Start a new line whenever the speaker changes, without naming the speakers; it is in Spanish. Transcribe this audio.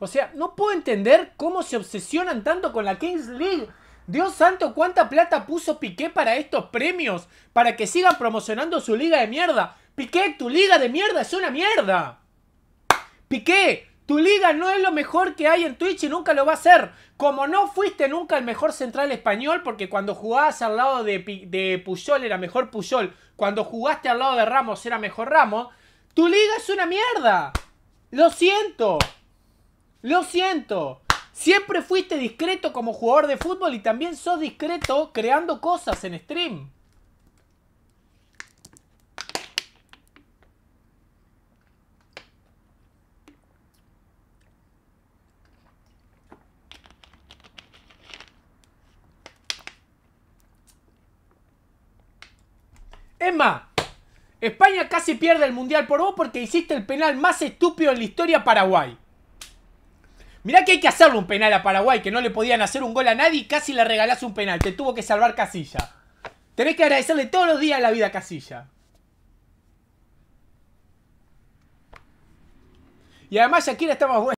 O sea, no puedo entender cómo se obsesionan tanto con la Kings League. Dios santo, cuánta plata puso Piqué para estos premios, para que sigan promocionando su liga de mierda. Piqué, tu liga de mierda es una mierda. Piqué, tu liga no es lo mejor que hay en Twitch y nunca lo va a ser. Como no fuiste nunca el mejor central español, porque cuando jugabas al lado de, de Puyol era mejor Puyol, cuando jugaste al lado de Ramos era mejor Ramos, tu liga es una mierda. Lo siento. Lo siento. Siempre fuiste discreto como jugador de fútbol y también sos discreto creando cosas en stream. Emma, España casi pierde el Mundial por vos porque hiciste el penal más estúpido en la historia Paraguay. Mirá que hay que hacerle un penal a Paraguay, que no le podían hacer un gol a nadie y casi le regalás un penal. Te tuvo que salvar Casilla. Tenés que agradecerle todos los días la vida a Casilla. Y además aquí está más